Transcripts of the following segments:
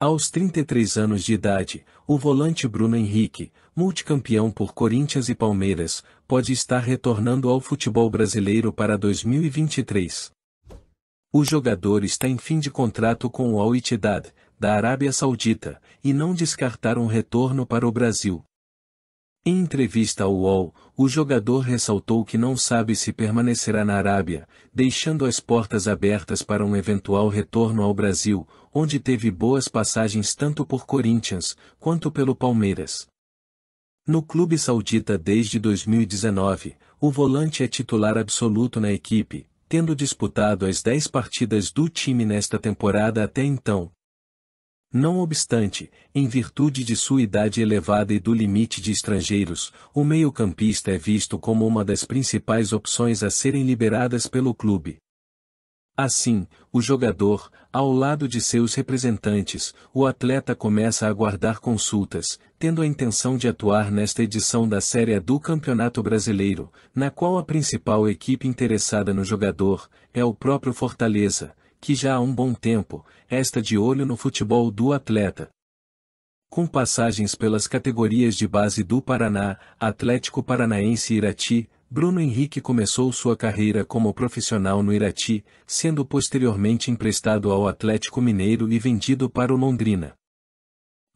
Aos 33 anos de idade, o volante Bruno Henrique, multicampeão por Corinthians e Palmeiras, pode estar retornando ao futebol brasileiro para 2023. O jogador está em fim de contrato com o Al Ittihad, da Arábia Saudita, e não descartar um retorno para o Brasil. Em entrevista ao UOL, o jogador ressaltou que não sabe se permanecerá na Arábia, deixando as portas abertas para um eventual retorno ao Brasil, onde teve boas passagens tanto por Corinthians, quanto pelo Palmeiras. No clube saudita desde 2019, o volante é titular absoluto na equipe, tendo disputado as 10 partidas do time nesta temporada até então, não obstante, em virtude de sua idade elevada e do limite de estrangeiros, o meio-campista é visto como uma das principais opções a serem liberadas pelo clube. Assim, o jogador, ao lado de seus representantes, o atleta começa a aguardar consultas, tendo a intenção de atuar nesta edição da Série do Campeonato Brasileiro, na qual a principal equipe interessada no jogador é o próprio Fortaleza, que já há um bom tempo, está de olho no futebol do atleta. Com passagens pelas categorias de base do Paraná, Atlético Paranaense e Irati, Bruno Henrique começou sua carreira como profissional no Irati, sendo posteriormente emprestado ao Atlético Mineiro e vendido para o Londrina.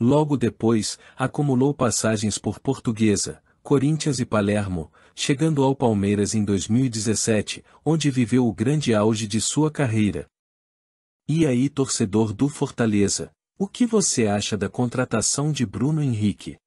Logo depois, acumulou passagens por Portuguesa, Corinthians e Palermo, chegando ao Palmeiras em 2017, onde viveu o grande auge de sua carreira. E aí torcedor do Fortaleza, o que você acha da contratação de Bruno Henrique?